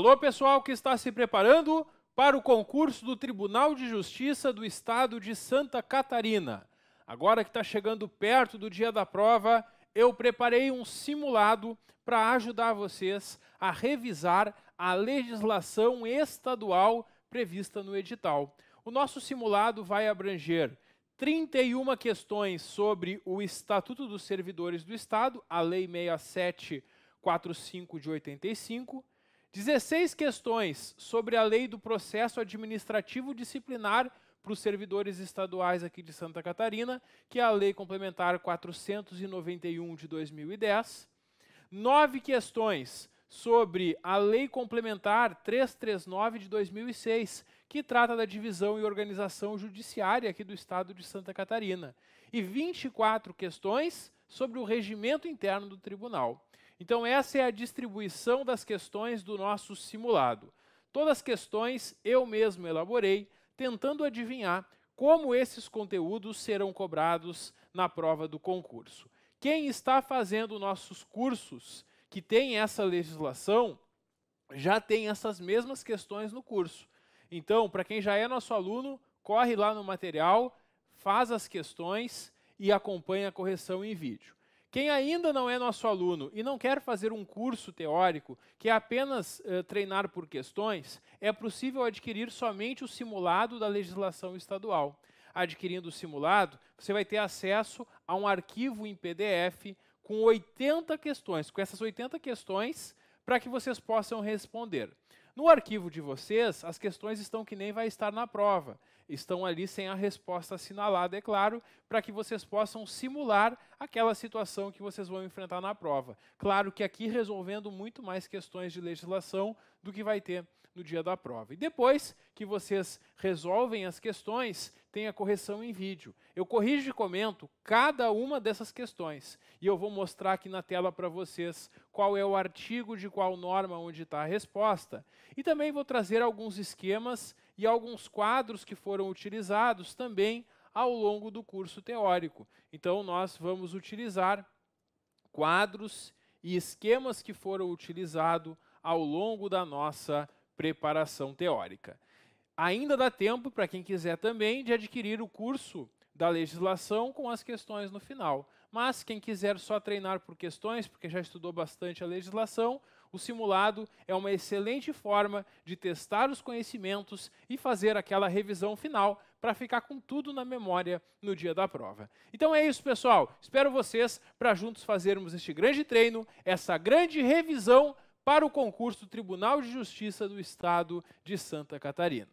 Alô, pessoal que está se preparando para o concurso do Tribunal de Justiça do Estado de Santa Catarina. Agora que está chegando perto do dia da prova, eu preparei um simulado para ajudar vocês a revisar a legislação estadual prevista no edital. O nosso simulado vai abranger 31 questões sobre o Estatuto dos Servidores do Estado, a Lei 6745 de 85, 16 questões sobre a lei do processo administrativo disciplinar para os servidores estaduais aqui de Santa Catarina, que é a Lei Complementar 491 de 2010. Nove questões sobre a Lei Complementar 339 de 2006, que trata da divisão e organização judiciária aqui do Estado de Santa Catarina. E 24 questões sobre o regimento interno do tribunal. Então, essa é a distribuição das questões do nosso simulado. Todas as questões eu mesmo elaborei, tentando adivinhar como esses conteúdos serão cobrados na prova do concurso. Quem está fazendo nossos cursos que tem essa legislação já tem essas mesmas questões no curso. Então, para quem já é nosso aluno, corre lá no material, faz as questões e acompanha a correção em vídeo. Quem ainda não é nosso aluno e não quer fazer um curso teórico, que é apenas eh, treinar por questões, é possível adquirir somente o simulado da legislação estadual. Adquirindo o simulado, você vai ter acesso a um arquivo em PDF com 80 questões, com essas 80 questões para que vocês possam responder. No arquivo de vocês, as questões estão que nem vai estar na prova estão ali sem a resposta assinalada, é claro, para que vocês possam simular aquela situação que vocês vão enfrentar na prova. Claro que aqui resolvendo muito mais questões de legislação do que vai ter no dia da prova. E depois que vocês resolvem as questões, tem a correção em vídeo. Eu corrijo e comento cada uma dessas questões. E eu vou mostrar aqui na tela para vocês qual é o artigo de qual norma onde está a resposta. E também vou trazer alguns esquemas e alguns quadros que foram utilizados também ao longo do curso teórico. Então, nós vamos utilizar quadros e esquemas que foram utilizados ao longo da nossa preparação teórica. Ainda dá tempo para quem quiser também de adquirir o curso da legislação com as questões no final. Mas quem quiser só treinar por questões, porque já estudou bastante a legislação, o simulado é uma excelente forma de testar os conhecimentos e fazer aquela revisão final para ficar com tudo na memória no dia da prova. Então é isso, pessoal. Espero vocês para juntos fazermos este grande treino, essa grande revisão para o concurso Tribunal de Justiça do Estado de Santa Catarina.